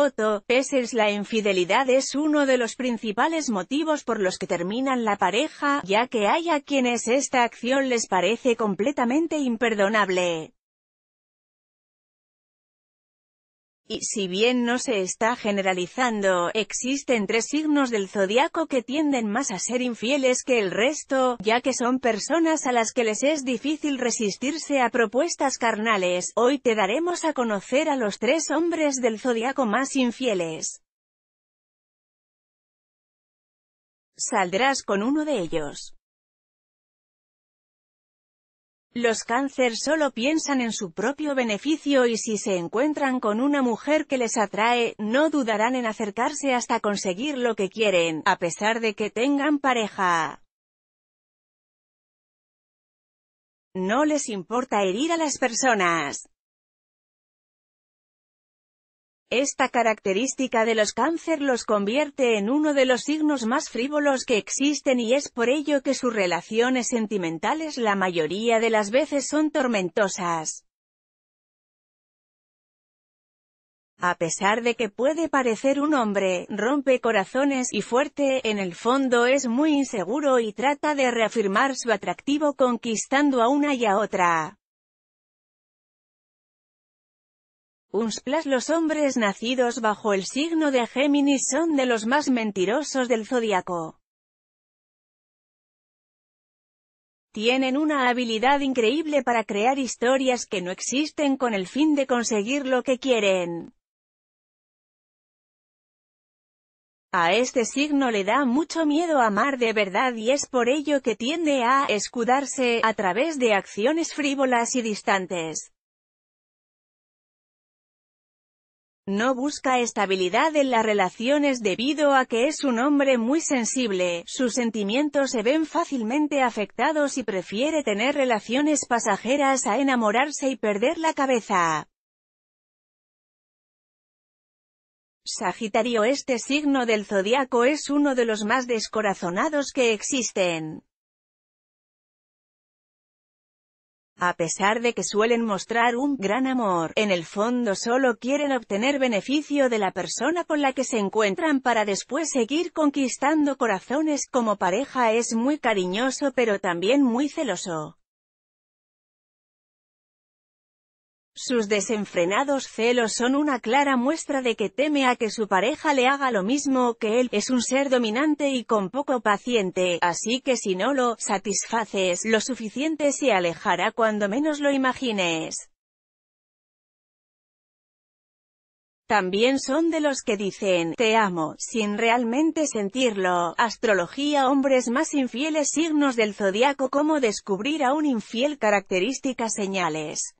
Foto, a La infidelidad es uno de los principales motivos por los que terminan la pareja, ya que hay a quienes esta acción les parece completamente imperdonable. Y si bien no se está generalizando, existen tres signos del zodiaco que tienden más a ser infieles que el resto, ya que son personas a las que les es difícil resistirse a propuestas carnales. Hoy te daremos a conocer a los tres hombres del zodiaco más infieles. Saldrás con uno de ellos. Los cáncer solo piensan en su propio beneficio y si se encuentran con una mujer que les atrae, no dudarán en acercarse hasta conseguir lo que quieren, a pesar de que tengan pareja. No les importa herir a las personas. Esta característica de los cáncer los convierte en uno de los signos más frívolos que existen y es por ello que sus relaciones sentimentales la mayoría de las veces son tormentosas. A pesar de que puede parecer un hombre, rompe corazones y fuerte, en el fondo es muy inseguro y trata de reafirmar su atractivo conquistando a una y a otra. Unsplash Los hombres nacidos bajo el signo de Géminis son de los más mentirosos del zodiaco. Tienen una habilidad increíble para crear historias que no existen con el fin de conseguir lo que quieren. A este signo le da mucho miedo amar de verdad y es por ello que tiende a escudarse a través de acciones frívolas y distantes. No busca estabilidad en las relaciones debido a que es un hombre muy sensible, sus sentimientos se ven fácilmente afectados y prefiere tener relaciones pasajeras a enamorarse y perder la cabeza. Sagitario Este signo del zodiaco es uno de los más descorazonados que existen. A pesar de que suelen mostrar un gran amor, en el fondo solo quieren obtener beneficio de la persona con la que se encuentran para después seguir conquistando corazones. Como pareja es muy cariñoso pero también muy celoso. Sus desenfrenados celos son una clara muestra de que teme a que su pareja le haga lo mismo que él, es un ser dominante y con poco paciente, así que si no lo satisfaces lo suficiente se alejará cuando menos lo imagines. También son de los que dicen, te amo, sin realmente sentirlo. Astrología Hombres más infieles Signos del zodiaco Cómo descubrir a un infiel Características señales